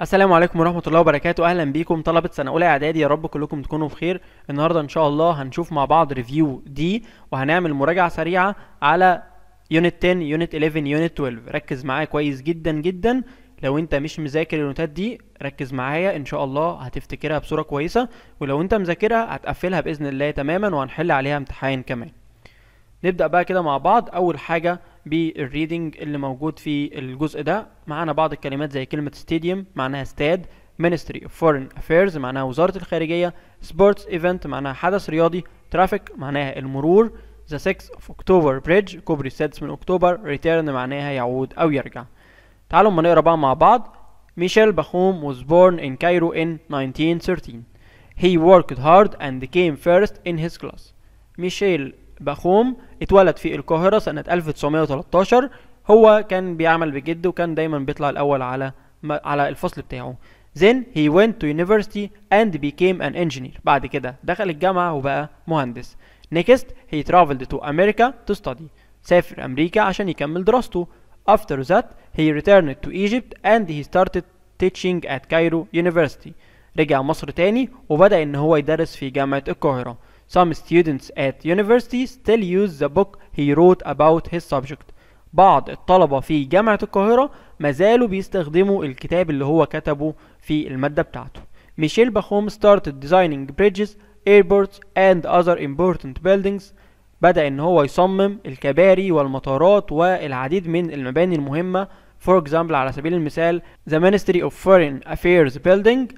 السلام عليكم ورحمة الله وبركاته أهلا بيكم طلبة سنة أولى إعدادي يا رب كلكم تكونوا بخير النهاردة إن شاء الله هنشوف مع بعض ريفيو دي وهنعمل مراجعة سريعة على يونت 10 يونت 11 يونت 12 ركز معايا كويس جدا جدا لو انت مش مذاكر النوتات دي ركز معايا ان شاء الله هتفتكرها بصورة كويسة ولو انت مذاكرها هتقفلها بإذن الله تماما وهنحل عليها امتحان كمان نبدأ بقى كده مع بعض أول حاجة بالريدنج اللي موجود في الجزء ده معانا بعض الكلمات زي كلمة ستاديوم معناها استاد Ministry of Foreign Affairs معناها وزارة الخارجية Sports Event معناها حدث رياضي Traffic معناها المرور The 6 of October Bridge كوبري السادس من أكتوبر Return معناها يعود أو يرجع تعالوا ما نقرا بقى مع بعض ميشيل باخوم was born in Cairo in 1913 He worked hard and came first in his class ميشيل بخوم اتولد في القاهرة سنة 1913 هو كان بيعمل بجد وكان دايما بيطلع الأول على على الفصل بتاعه Then he went to university and became an engineer بعد كده دخل الجامعة وبقى مهندس Next he traveled to America to study سافر أمريكا عشان يكمل دراسته After that he returned to Egypt and he started teaching at Cairo University رجع مصر تاني وبدأ إن هو يدرس في جامعة القاهرة Some students at university still use the book he wrote about his subject. بعض الطلبة في جامعة القاهرة ما زالوا بيستخدموا الكتاب اللي هو كتبه في المادة بتاعته. ميشيل باخوم started designing bridges, airports and other important buildings. بدأ إن هو يصمم الكباري والمطارات والعديد من المباني المهمة. For example على سبيل المثال the Ministry of Foreign Affairs Building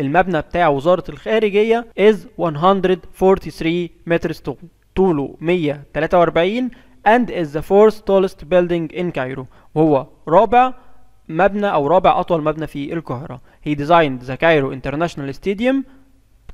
المبنى بتاع وزارة الخارجية is 143 متر طول طوله 143 and is the fourth tallest building in Cairo وهو رابع مبنى أو رابع أطول مبنى في القاهرة he designed the Cairo International Stadium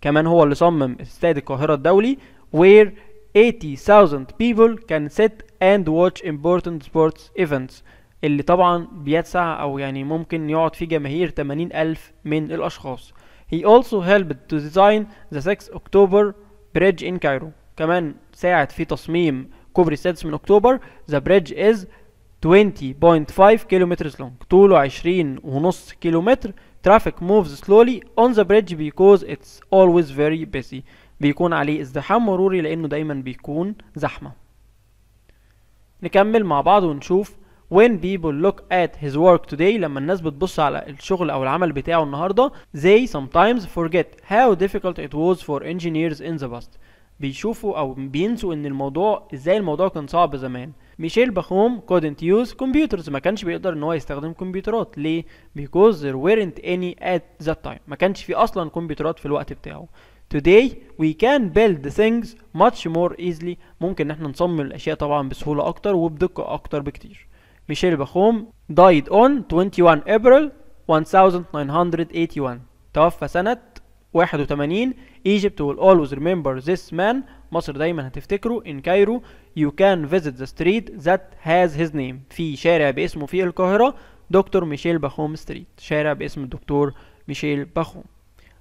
كمان هو اللي صمم استاد القاهرة الدولي where 80,000 people can sit and watch important sports events اللي طبعا بيتسع أو يعني ممكن يقعد فيه جماهير 80,000 من الأشخاص He also helped to design the 6 October bridge in Cairo. كمان ساعد في تصميم كوبري السادس من أكتوبر. The bridge is 20.5 kilometers long. طوله 20 ونص كيلومتر. Traffic moves slowly on the bridge because it's always very busy. بيكون عليه ازدحام مروري لأنه دايما بيكون زحمة. نكمل مع بعض ونشوف when people look at his work today لما الناس بتبص على الشغل او العمل بتاعه النهارده they sometimes forget how difficult it was for engineers in the past بيشوفوا او بينسوا ان الموضوع ازاي الموضوع كان صعب زمان ميشيل باخوم couldn't use computers ما كانش بيقدر ان هو يستخدم كمبيوترات ليه because there weren't any at that time ما كانش في اصلا كمبيوترات في الوقت بتاعه today we can build things much more easily ممكن ان احنا نصمم الاشياء طبعا بسهوله اكتر وبدقه اكتر بكتير ميشيل باخوم died on 21 April 1981 توفى سنة 81 Egypt will always remember this man مصر دايما هتفتكره in Cairo you can visit the street that has his name في شارع باسمه في القاهرة دكتور ميشيل باخوم ستريت شارع باسم الدكتور ميشيل باخوم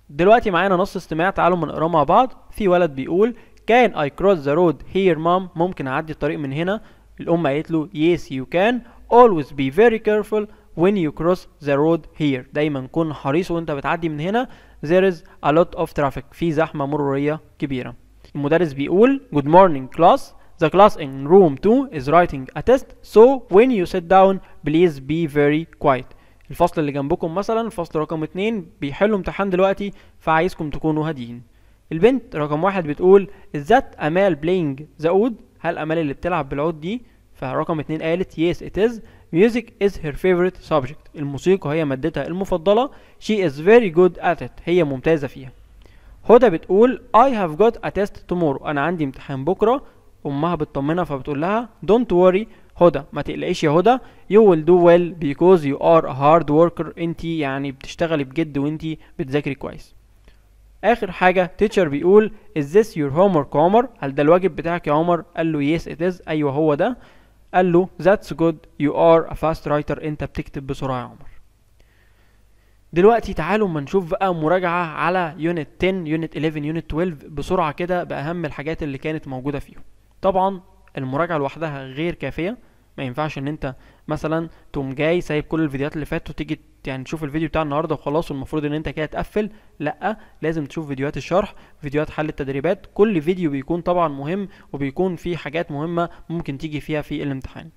دلوقتي معانا نص استماع تعالوا من مع بعض في ولد بيقول كان I cross the road here mom ممكن اعدي الطريق من هنا الام قالت له yes you can always be very careful when you cross the road here دايما كن حريص وانت بتعدي من هنا there is a lot of traffic في زحمة مرورية كبيرة المدرس بيقول good morning class the class in room 2 is writing a test so when you sit down please be very quiet الفصل اللي جنبكم مثلا الفصل رقم 2 بيحلوا امتحان دلوقتي فعايزكم تكونوا هاديين البنت رقم واحد بتقول is that Amal playing the oud هل أمال اللي بتلعب بالعود دي فرقم اتنين قالت yes it is music is her favorite subject الموسيقى هي مادتها المفضلة she is very good at it هي ممتازة فيها هدى بتقول I have got a test tomorrow أنا عندي امتحان بكرة أمها بتطمنها فبتقول لها don't worry هدى ما تقلقيش يا هدى you will do well because you are a hard worker انت يعني بتشتغلي بجد وانت بتذاكري كويس اخر حاجه تيتشر بيقول is this your homework عمر هل ده الواجب بتاعك يا عمر قال له yes it is ايوه هو ده قال له that's good you are a fast writer انت بتكتب بسرعة يا عمر دلوقتي تعالوا ما نشوف بقى مراجعة على يونت 10 يونت 11 يونت 12 بسرعة كده بأهم الحاجات اللي كانت موجودة فيهم طبعا المراجعة لوحدها غير كافية ما ينفعش ان انت مثلا تقوم جاي سايب كل الفيديوهات اللي فاتت وتيجي يعني تشوف الفيديو بتاع النهارده وخلاص والمفروض ان انت كده تقفل لا لازم تشوف فيديوهات الشرح فيديوهات حل التدريبات كل فيديو بيكون طبعا مهم وبيكون فيه حاجات مهمه ممكن تيجي فيها في الامتحان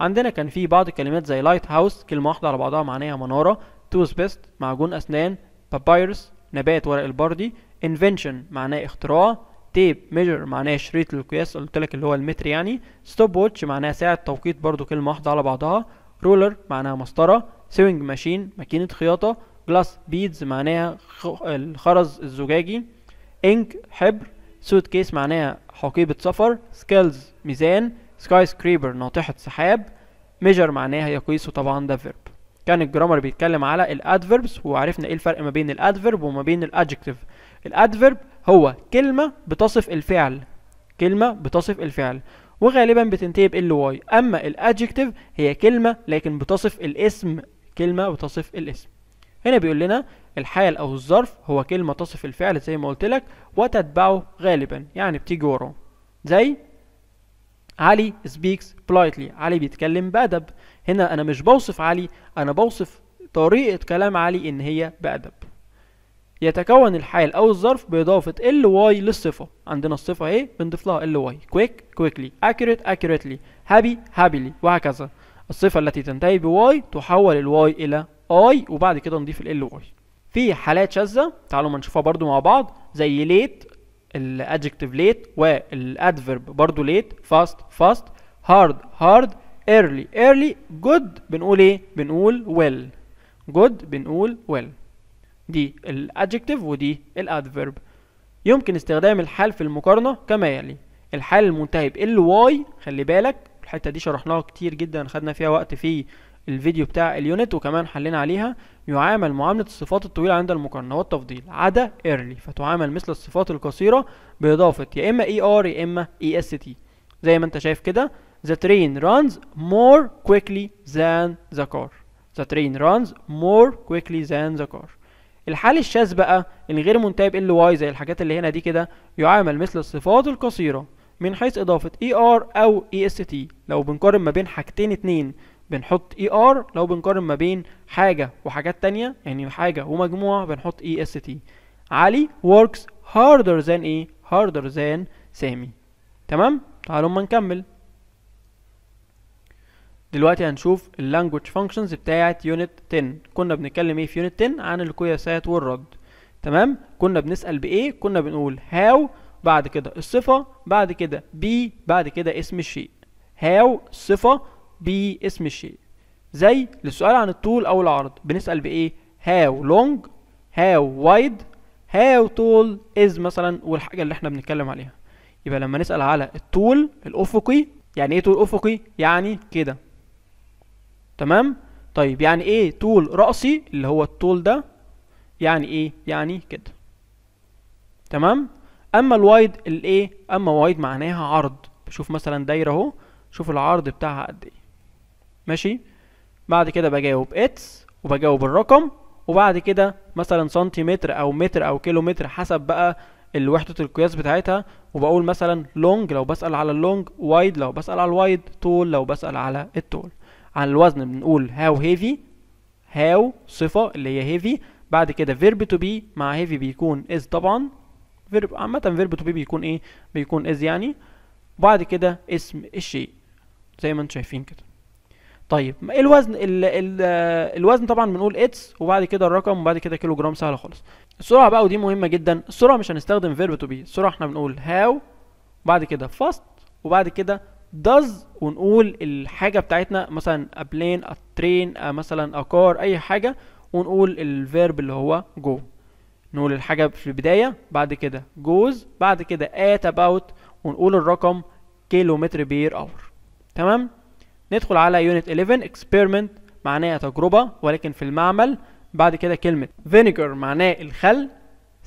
عندنا كان في بعض الكلمات زي لايت هاوس كلمه واحده على بعضها معناها مناره توث بيست معجون اسنان بابايروس نبات ورق البردي invention معناه اختراع تيب ميجر معناه شريط للقياس قلت لك اللي هو المتر يعني ستوب ووتش معناها ساعة توقيت برضو كلمة واحدة على بعضها رولر معناها مسطرة سيوينج ماشين ماكينة خياطة جلاس بيدز معناها الخرز الزجاجي انك حبر سوت كيس معناها حقيبة سفر سكيلز ميزان سكاي سكريبر ناطحة سحاب ميجر معناها يقيس وطبعا ده فيرب كان الجرامر بيتكلم على الادفيربس وعرفنا ايه الفرق ما بين الادفيرب وما بين الادجكتيف الادفيرب هو كلمة بتصف الفعل كلمة بتصف الفعل وغالبا بتنتهي بال واي اما الادجكتيف هي كلمة لكن بتصف الاسم كلمة بتصف الاسم هنا بيقول لنا الحال او الظرف هو كلمة تصف الفعل زي ما قلت لك وتتبعه غالبا يعني بتيجي وراه زي علي speaks politely علي بيتكلم بأدب هنا أنا مش بوصف علي أنا بوصف طريقة كلام علي إن هي بأدب يتكون الحال او الظرف باضافه ال واي للصفه عندنا الصفه اهي بنضيف لها ال واي كويك كويكلي accurate accurately هابي هابيلي وهكذا الصفه التي تنتهي بواي تحول الواي الى اي وبعد كده نضيف ال واي في حالات شاذه تعالوا ما نشوفها برضو مع بعض زي ليت الادجكتيف ليت والادفيرب برضو ليت فاست فاست هارد هارد early early good بنقول ايه بنقول well good بنقول well دي الادجكتيف ودي الادفيرب يمكن استخدام الحال في المقارنه كما يلي الحال المنتهي ب واي خلي بالك الحته دي شرحناها كتير جدا خدنا فيها وقت في الفيديو بتاع اليونت وكمان حلينا عليها يعامل معاملة الصفات الطويلة عند المقارنة والتفضيل عدا ايرلي فتعامل مثل الصفات القصيرة بإضافة يا إما اي e ار يا إما اي اس تي زي ما أنت شايف كده the train runs more quickly than the car the train runs more quickly than the car الحال الشاذ بقى الغير منتهي ب ال واي زي الحاجات اللي هنا دي كده يعامل مثل الصفات القصيره من حيث اضافه اي e ار او اي اس تي لو بنقارن ما بين حاجتين اتنين بنحط اي e ار لو بنقارن ما بين حاجه وحاجات تانية يعني حاجه ومجموعه بنحط اي اس تي علي works harder than ايه harder than سامي تمام تعالوا اما نكمل دلوقتي هنشوف اللانجوج فانكشنز بتاعه يونت 10 كنا بنتكلم ايه في يونت 10 عن القياسات والرد تمام كنا بنسال بايه كنا بنقول هاو بعد كده الصفه بعد كده بي بعد كده اسم الشيء هاو صفه بي اسم الشيء زي للسؤال عن الطول او العرض بنسال بايه هاو لونج هاو وايد هاو طول از مثلا والحاجه اللي احنا بنتكلم عليها يبقى لما نسال على الطول الافقي يعني ايه طول افقي يعني كده تمام طيب يعني ايه طول رأسي اللي هو الطول ده يعني ايه يعني كده تمام اما الوايد الايه اما وايد معناها عرض بشوف مثلا دايره اهو شوف العرض بتاعها قد ايه ماشي بعد كده بجاوب اتس وبجاوب الرقم وبعد كده مثلا سنتيمتر او متر او كيلومتر حسب بقى الوحدة القياس بتاعتها وبقول مثلا لونج لو بسأل على اللونج وايد لو بسأل على الوايد طول لو بسأل على الطول عن الوزن بنقول هاو هيفي هاو صفة اللي هي هيفي بعد كده verb to be مع هيفي بيكون از طبعا فيرب عامة verb to be بيكون ايه بيكون از يعني وبعد كده اسم الشيء زي ما انتم شايفين كده طيب الوزن ال ال الوزن طبعا بنقول اتس وبعد كده الرقم وبعد كده كيلو جرام سهله خالص السرعه بقى ودي مهمه جدا السرعه مش هنستخدم فيرب تو بي السرعه احنا بنقول هاو وبعد كده فاست وبعد كده does ونقول الحاجة بتاعتنا مثلا a plane a train a مثلا a car أي حاجة ونقول الفيرب اللي هو go نقول الحاجة في البداية بعد كده goes بعد كده at about ونقول الرقم كيلومتر بير اور تمام ندخل على يونت 11 experiment معناها تجربة ولكن في المعمل بعد كده كلمة vinegar معناه الخل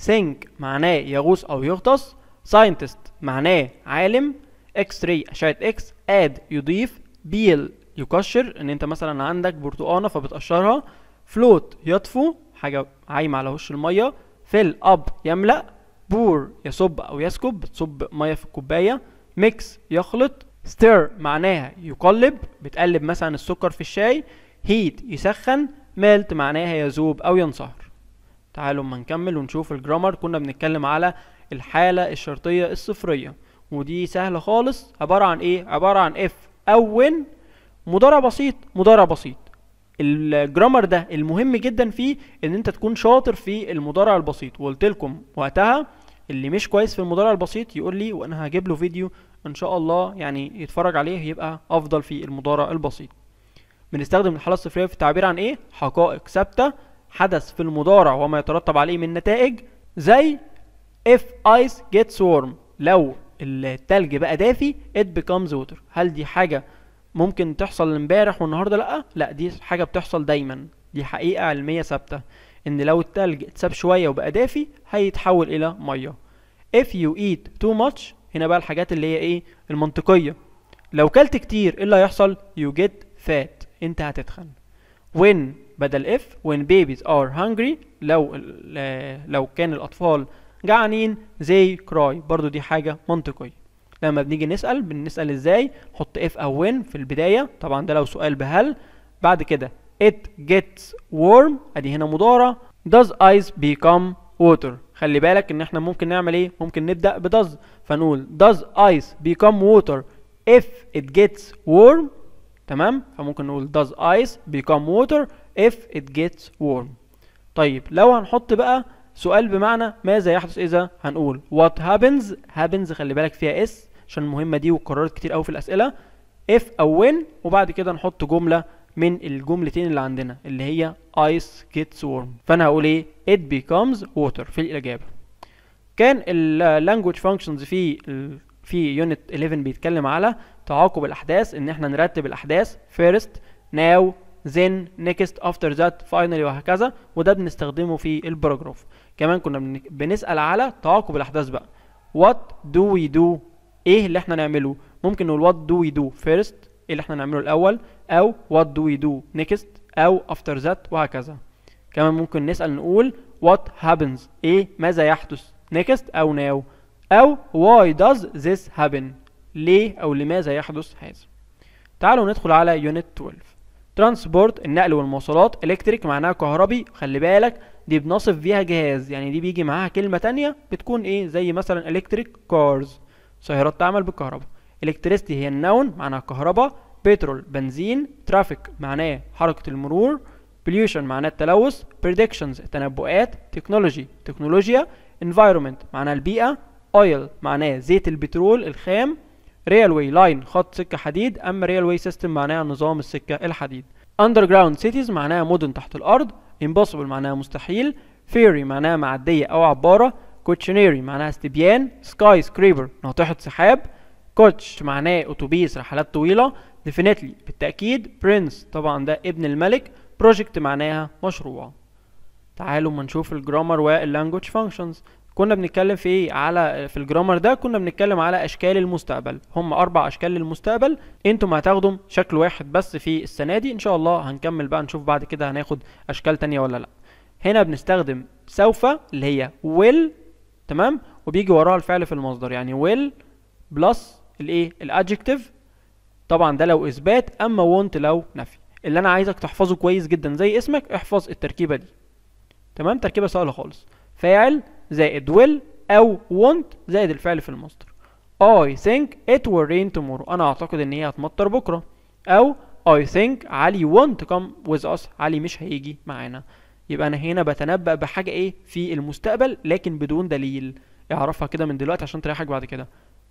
sink معناه يغوص أو يغطس scientist معناه عالم اكس راي اشعه اكس اد يضيف بيل يقشر ان انت مثلا عندك برتقانه فبتقشرها فلوت يطفو حاجه عايمه على وش الميه فيل اب يملا بور يصب او يسكب بتصب ميه في الكوبايه ميكس يخلط ستير معناها يقلب بتقلب مثلا السكر في الشاي هيت يسخن ميلت معناها يذوب او ينصهر تعالوا اما نكمل ونشوف الجرامر كنا بنتكلم على الحالة الشرطية الصفرية ودي سهلة خالص عبارة عن ايه عبارة عن اف او ون مضارع بسيط مضارع بسيط الجرامر ده المهم جدا فيه ان انت تكون شاطر في المضارع البسيط وقلت لكم وقتها اللي مش كويس في المضارع البسيط يقول لي وانا هجيب له فيديو ان شاء الله يعني يتفرج عليه يبقى افضل في المضارع البسيط بنستخدم الحالة الصفرية في التعبير عن ايه حقائق ثابتة حدث في المضارع وما يترتب عليه من نتائج زي if ice gets warm لو التلج بقى دافي it becomes water هل دي حاجه ممكن تحصل امبارح والنهارده لا لا دي حاجه بتحصل دايما دي حقيقه علميه ثابته ان لو التلج اتساب شويه وبقى دافي هيتحول الى ميه if you eat too much هنا بقى الحاجات اللي هي ايه المنطقيه لو كلت كتير ايه اللي هيحصل you get fat انت هتتخن when بدل if when babies are hungry لو لو كان الاطفال جعانين زي كراي برضو دي حاجة منطقية لما بنيجي نسأل بنسأل ازاي نحط اف او وين في البداية طبعا ده لو سؤال بهل بعد كده it gets warm ادي هنا مضارع does ice become water خلي بالك ان احنا ممكن نعمل ايه ممكن نبدأ ب does فنقول does ice become water if it gets warm تمام فممكن نقول does ice become water if it gets warm طيب لو هنحط بقى سؤال بمعنى ماذا يحدث اذا هنقول وات هابنز هابنز خلي بالك فيها اس عشان المهمه دي واتكررت كتير قوي في الاسئله اف او وين وبعد كده نحط جمله من الجملتين اللي عندنا اللي هي ايس جيتس وورم فانا هقول ايه ات بيكمز ووتر في الاجابه كان اللانجوج فانكشنز في في يونت 11 بيتكلم على تعاقب الاحداث ان احنا نرتب الاحداث فيرست ناو then next after that finally وهكذا وده بنستخدمه في الباراجراف كمان كنا بنسال على تعاقب الاحداث بقى وات دو وي دو ايه اللي احنا نعمله ممكن نقول وات دو وي دو فيرست ايه اللي احنا نعمله الاول او وات دو وي دو نيكست او افتر ذات وهكذا كمان ممكن نسال نقول وات هابنز ايه ماذا يحدث نيكست او ناو او واي داز ذس هابن ليه او لماذا يحدث هذا تعالوا ندخل على يونت 12 ترانسبورت النقل والمواصلات الكتريك معناها كهربي خلي بالك دي بنصف بيها جهاز يعني دي بيجي معاها كلمة تانية بتكون ايه زي مثلا الكتريك كارز سيارات تعمل بالكهرباء الكتريستي هي النون معناها كهرباء بترول بنزين ترافيك معناه حركة المرور pollution معناه التلوث predictions التنبؤات تكنولوجي تكنولوجيا environment معناه البيئة oil معناه زيت البترول الخام railway لاين خط سكة حديد أما railway سيستم معناها نظام السكة الحديد underground cities معناها مدن تحت الأرض impossible معناها مستحيل theory معناها معدية أو عبارة كوتشنيري معناها استبيان sky scraper ناطحة سحاب coach معناه أتوبيس رحلات طويلة definitely بالتأكيد prince طبعا ده ابن الملك project معناها مشروع تعالوا ما نشوف الجرامر واللانجوج فانكشنز كنا بنتكلم في ايه على في الجرامر ده كنا بنتكلم على اشكال المستقبل هم اربع اشكال للمستقبل انتم هتاخدوا شكل واحد بس في السنه دي ان شاء الله هنكمل بقى نشوف بعد كده هناخد اشكال تانية ولا لا هنا بنستخدم سوف اللي هي will تمام وبيجي وراها الفعل في المصدر يعني will بلس الايه الادجكتيف طبعا ده لو اثبات اما want لو نفي اللي انا عايزك تحفظه كويس جدا زي اسمك احفظ التركيبه دي تمام تركيبه سهله خالص فاعل زائد will أو want زائد الفعل في المصدر I think it will rain tomorrow أنا أعتقد إن هي هتمطر بكرة أو I think علي won't come with us علي مش هيجي معانا يبقى أنا هنا بتنبأ بحاجة إيه في المستقبل لكن بدون دليل اعرفها كده من دلوقتي عشان تريحك بعد كده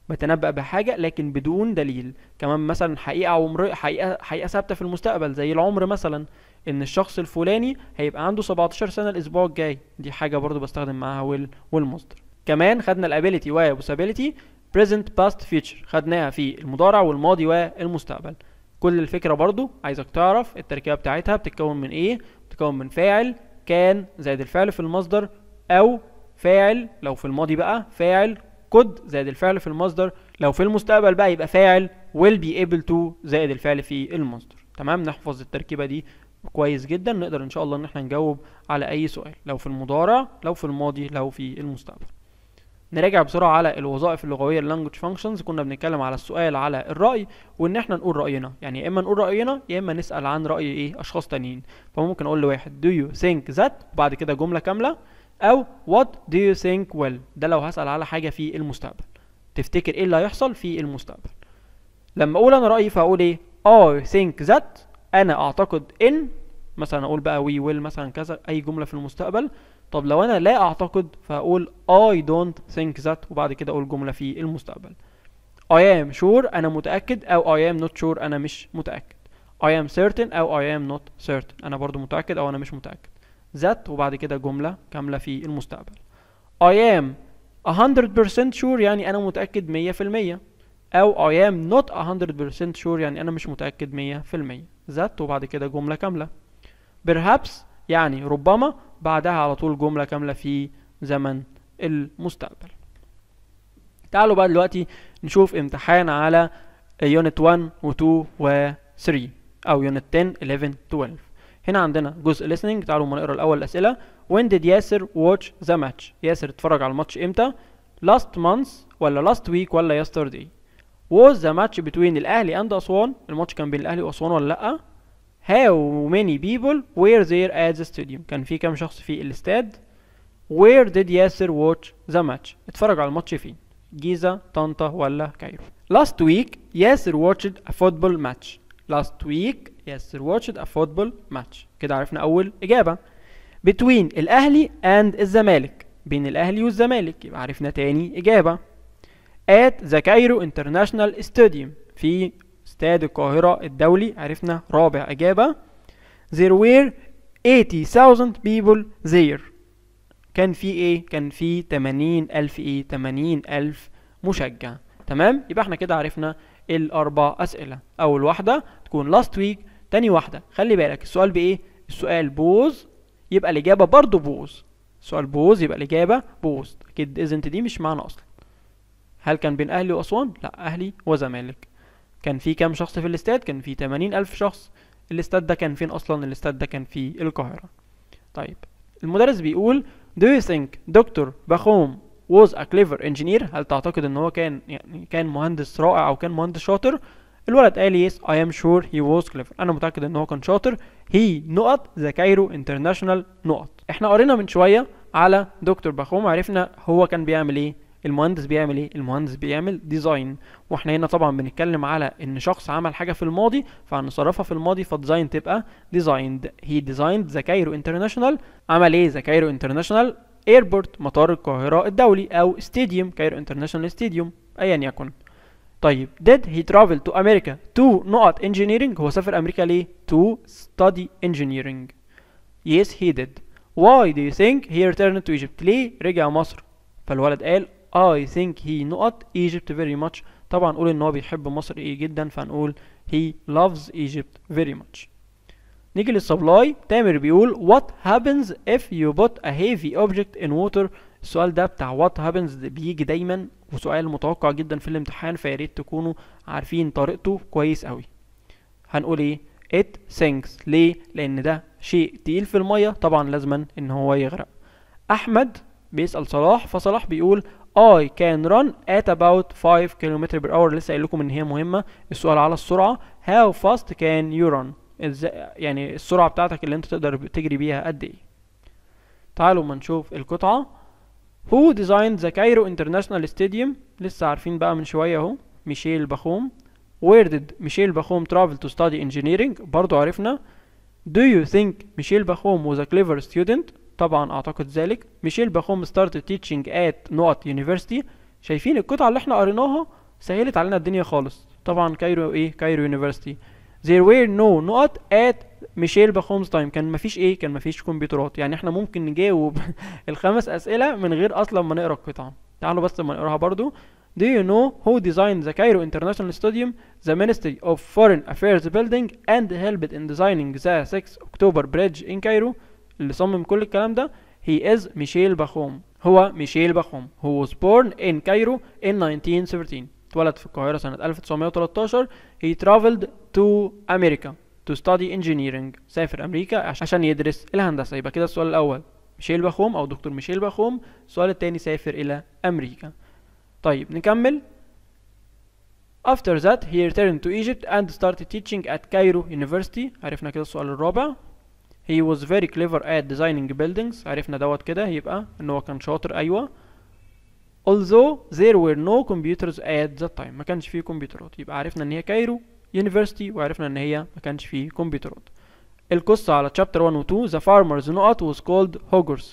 بتنبأ بحاجة لكن بدون دليل كمان مثلا حقيقة عمر حقيقة حقيقة ثابتة في المستقبل زي العمر مثلا ان الشخص الفلاني هيبقى عنده 17 سنة الاسبوع الجاي دي حاجة برضو بستخدم معاها ويل والمصدر كمان خدنا الابيليتي وابوسابيليتي present past future خدناها في المضارع والماضي والمستقبل كل الفكرة برضو عايزك تعرف التركيبة بتاعتها بتتكون من ايه بتتكون من فاعل كان زائد الفعل في المصدر او فاعل لو في الماضي بقى فاعل كود زائد الفعل في المصدر لو في المستقبل بقى يبقى فاعل will be able to زائد الفعل في المصدر تمام نحفظ التركيبه دي كويس جدا نقدر ان شاء الله ان احنا نجاوب على اي سؤال لو في المضارع لو في الماضي لو في المستقبل نراجع بسرعه على الوظائف اللغويه اللانجوج فانكشنز كنا بنتكلم على السؤال على الراي وان احنا نقول راينا يعني يا اما نقول راينا يا اما نسال عن راي ايه اشخاص تانيين فممكن اقول لواحد do you think that وبعد كده جمله كامله أو what do you think will ده لو هسأل على حاجة في المستقبل تفتكر إيه اللي هيحصل في المستقبل لما أقول أنا رأيي فأقول إيه I think that أنا أعتقد إن مثلا أقول بقى we will مثلا كذا أي جملة في المستقبل طب لو أنا لا أعتقد فأقول I don't think that وبعد كده أقول جملة في المستقبل I am sure أنا متأكد أو I am not sure أنا مش متأكد I am certain أو I am not certain أنا برضو متأكد أو أنا مش متأكد ذات وبعد كده جملة كاملة في المستقبل I am 100% sure يعني أنا متأكد 100% أو I am not 100% sure يعني أنا مش متأكد 100% ذات وبعد كده جملة كاملة perhaps يعني ربما بعدها على طول جملة كاملة في زمن المستقبل تعالوا بقى دلوقتي نشوف امتحان على يونت 1 و 2 و 3 أو يونت 10 11 12 هنا عندنا جزء listening تعالوا ما نقرا الاول الاسئله when did ياسر watch the match ياسر اتفرج على الماتش امتى last month ولا last week ولا yesterday was the match between الاهلي and اسوان الماتش كان بين الاهلي واسوان ولا لا how many people were there at the stadium كان في كام شخص في الاستاد where did ياسر watch the match اتفرج على الماتش فين جيزة طنطا ولا كايرو last week ياسر watched a football match last week ياسر watched a football match كده عرفنا أول إجابة between الأهلي and الزمالك بين الأهلي والزمالك يبقى عرفنا تاني إجابة at the Cairo International Stadium في استاد القاهرة الدولي عرفنا رابع إجابة there were 80,000 people there كان في ايه كان في 80,000 ايه 80,000 مشجع تمام يبقى احنا كده عرفنا الأربع أسئلة أول واحدة تكون لاست ويك تاني واحدة خلي بالك السؤال بإيه؟ السؤال بوز يبقى الإجابة برضو بوز السؤال بوز يبقى الإجابة بوز أكيد إزنت دي مش معنى أصلا هل كان بين أهلي وأسوان؟ لا أهلي وزمالك كان في كام شخص في الاستاد؟ كان في 80000 شخص الاستاد ده كان فين أصلا؟ الاستاد ده كان في القاهرة طيب المدرس بيقول Do you think Dr. Bachom was a clever engineer هل تعتقد ان هو كان يعني كان مهندس رائع او كان مهندس شاطر الولد قال yes I am sure he was clever انا متاكد ان هو كان شاطر he نقط ذا كايرو انترناشونال نقط احنا قرينا من شويه على دكتور باخوم عرفنا هو كان بيعمل ايه المهندس بيعمل ايه المهندس بيعمل ديزاين واحنا هنا طبعا بنتكلم على ان شخص عمل حاجه في الماضي فهنصرفها في الماضي فديزاين تبقى ديزايند هي ديزايند ذا كايرو انترناشونال عمل ايه ذا كايرو انترناشونال ايربورت مطار القاهرة الدولي أو ستاديوم كايرو انترناشونال ستاديوم أيا يكن طيب did he travel to America to نقط engineering هو سافر أمريكا ليه to study engineering yes he did why do you think he returned to Egypt ليه رجع مصر فالولد قال I think he نقط Egypt very much طبعا قول ان هو بيحب مصر ايه جدا فنقول he loves Egypt very much نيجي للسبلاي تامر بيقول what happens if you put a heavy object in water السؤال ده بتاع what happens بيجي دايما وسؤال متوقع جدا في الامتحان فيا ريت تكونوا عارفين طريقته كويس قوي هنقول ايه it sinks ليه لان ده شيء تقيل في الميه طبعا لازما ان هو يغرق احمد بيسال صلاح فصلاح بيقول I can run at about 5 km per hour لسه قايل لكم ان هي مهمه السؤال على السرعه how fast can you run ازاي يعني السرعة بتاعتك اللي انت تقدر تجري بيها قد ايه تعالوا ما نشوف القطعة Who designed the Cairo International Stadium لسه عارفين بقى من شوية اهو ميشيل باخوم Where did ميشيل باخوم travel to study engineering برضو عرفنا Do you think ميشيل باخوم was a clever student طبعا اعتقد ذلك ميشيل باخوم started teaching at نقط university شايفين القطعة اللي احنا قريناها سهلت علينا الدنيا خالص طبعا كايرو ايه كايرو يونيفرستي there were no not at ميشيل باخومز تايم كان مفيش ايه كان مفيش كمبيوترات يعني احنا ممكن نجاوب الخمس اسئله من غير اصلا ما نقرا القطعه تعالوا بس ما نقراها برضو Do you know who designed the Cairo International Stadium, the Ministry of Foreign Affairs building and helped in designing the 6 October Bridge in Cairo اللي صمم كل الكلام ده he is ميشيل باخوم هو ميشيل باخوم who was born in Cairo in 1913 اتولد في القاهرة سنة 1913 he traveled to America to study engineering سافر أمريكا عشان يدرس الهندسة يبقى كده السؤال الأول ميشيل باخوم أو دكتور ميشيل باخوم السؤال التاني سافر إلى أمريكا طيب نكمل After that he returned to Egypt and started teaching at Cairo University عرفنا كده السؤال الرابع He was very clever at designing buildings عرفنا دوت كده يبقى ان هو كان شاطر ايوه although there were no computers at the time ما كانش فيه كمبيوترات يبقى عرفنا ان هي كايرو يونيفرسيتي وعرفنا ان هي ما كانش فيه كمبيوترات القصة على chapter 1 و 2 the farmer's نقط was called hoggers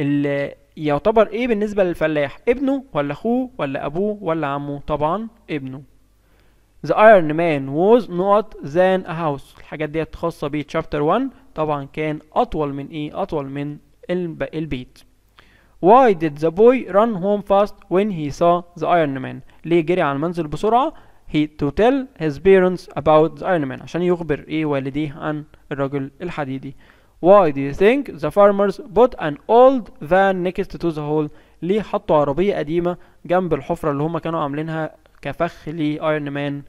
اللي يعتبر ايه بالنسبة للفلاح ابنه ولا اخوه ولا ابوه ولا عمه طبعا ابنه the iron man was نقط than a house الحاجات ديت خاصة بيه chapter 1 طبعا كان اطول من ايه اطول من البيت Why did the boy run home fast when he saw the Iron Man ليه جري على المنزل بسرعة he to tell his parents about the Iron Man عشان يخبر ايه والديه عن الرجل الحديدي Why do you think the farmers put an old van next to the hole ليه حطوا عربية قديمة جنب الحفرة اللي هما كانوا عاملينها كفخ لأيرون مان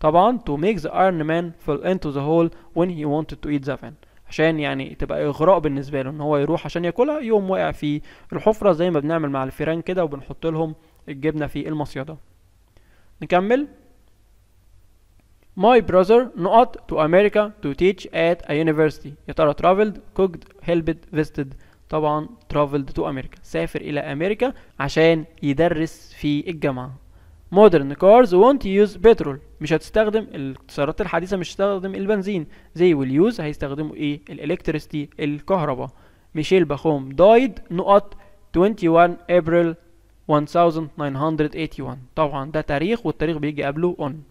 طبعا to make the Iron Man fall into the hole when he wanted to eat the van عشان يعني تبقى اغراء بالنسبه له ان هو يروح عشان ياكلها يقوم واقع في الحفره زي ما بنعمل مع الفيران كده وبنحط لهم الجبنه في المصيده نكمل My brother not to America to teach at a university يا ترى traveled cooked helped visited طبعا traveled to America سافر إلى أمريكا عشان يدرس في الجامعة modern cars won't use petrol مش هتستخدم السيارات الحديثه مش هتستخدم البنزين زي واليوز هيستخدموا ايه الالكتريستي الكهرباء ميشيل باخوم دايد نقط 21 ابريل 1981 طبعا ده تاريخ والتاريخ بيجي قبله اون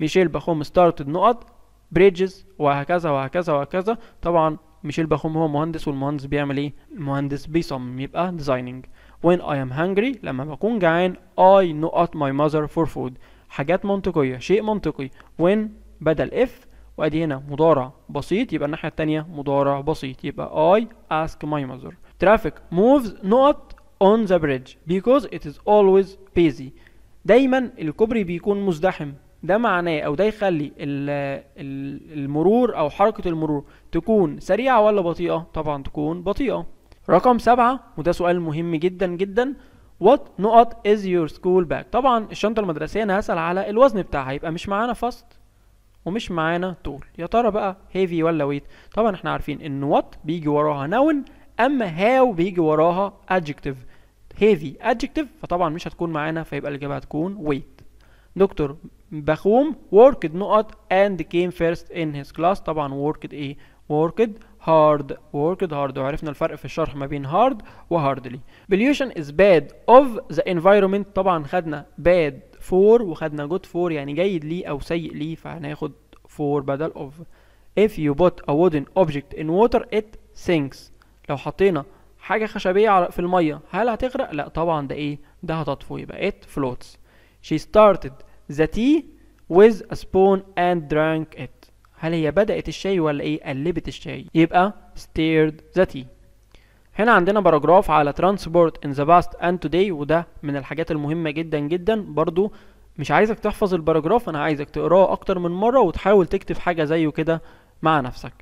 ميشيل باخوم ستارتد نقط بريدجز وهكذا وهكذا وهكذا طبعا ميشيل باخوم هو مهندس والمهندس بيعمل ايه المهندس بيصمم يبقى ديزايننج when I am hungry لما بكون جعان I نقط my mother for food حاجات منطقية شيء منطقي when بدل if وادي هنا مضارع بسيط يبقى الناحية التانية مضارع بسيط يبقى I ask my mother traffic moves not on the bridge because it is always busy دايما الكوبري بيكون مزدحم ده معناه او ده يخلي المرور او حركة المرور تكون سريعة ولا بطيئة طبعا تكون بطيئة رقم سبعة وده سؤال مهم جدا جدا وات نقط از يور سكول باك طبعا الشنطه المدرسيه انا هسال على الوزن بتاعها يبقى مش معانا فاست ومش معانا طول يا ترى بقى هيفي ولا ويت طبعا احنا عارفين ان وات بيجي وراها نون اما هاو بيجي وراها adjective هيفي adjective فطبعا مش هتكون معانا فيبقى الاجابه هتكون ويت دكتور بخوم worked نقط and came first in his class طبعا worked ايه worked hard worked hard وعرفنا الفرق في الشرح ما بين hard و hardly pollution is bad of the environment طبعا خدنا bad for وخدنا good for يعني جيد ليه او سيء ليه فهناخد for بدل of if you put a wooden object in water it sinks لو حطينا حاجة خشبية في المية هل هتغرق؟ لا طبعا ده ايه؟ ده هتطفو يبقى it floats she started the tea with a spoon and drank it هل هي بدأت الشاي ولا إيه قلبت الشاي يبقى stirred the tea هنا عندنا باراجراف على transport in the past and today وده من الحاجات المهمة جدا جدا برضو مش عايزك تحفظ الباراجراف انا عايزك تقراه اكتر من مرة وتحاول تكتب حاجة زيه كده مع نفسك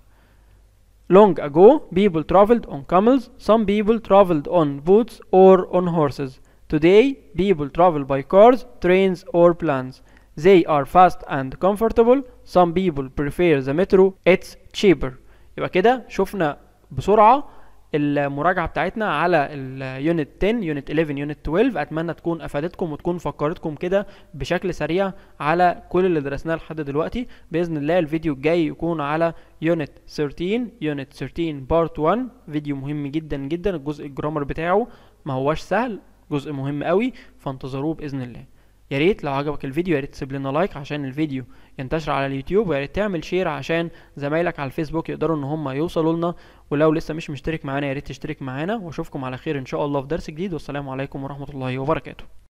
Long ago, people traveled on camels, some people traveled on boats or on horses. Today, people travel by cars, trains or planes. They are fast and comfortable. Some people prefer the metro. It's cheaper. يبقى كده شفنا بسرعة المراجعة بتاعتنا على اليونت 10 يونت 11 يونت 12 اتمنى تكون افادتكم وتكون فكرتكم كده بشكل سريع على كل اللي درسناه لحد دلوقتي باذن الله الفيديو الجاي يكون على يونت 13 يونت 13 بارت 1 فيديو مهم جدا جدا الجزء الجرامر بتاعه ما هوش سهل جزء مهم قوي فانتظروه باذن الله يا ريت لو عجبك الفيديو يا ريت تسيب لنا لايك عشان الفيديو ينتشر على اليوتيوب ويا ريت تعمل شير عشان زمايلك على الفيسبوك يقدروا ان هم يوصلوا لنا ولو لسه مش مشترك معانا يا ريت تشترك معانا واشوفكم على خير ان شاء الله في درس جديد والسلام عليكم ورحمه الله وبركاته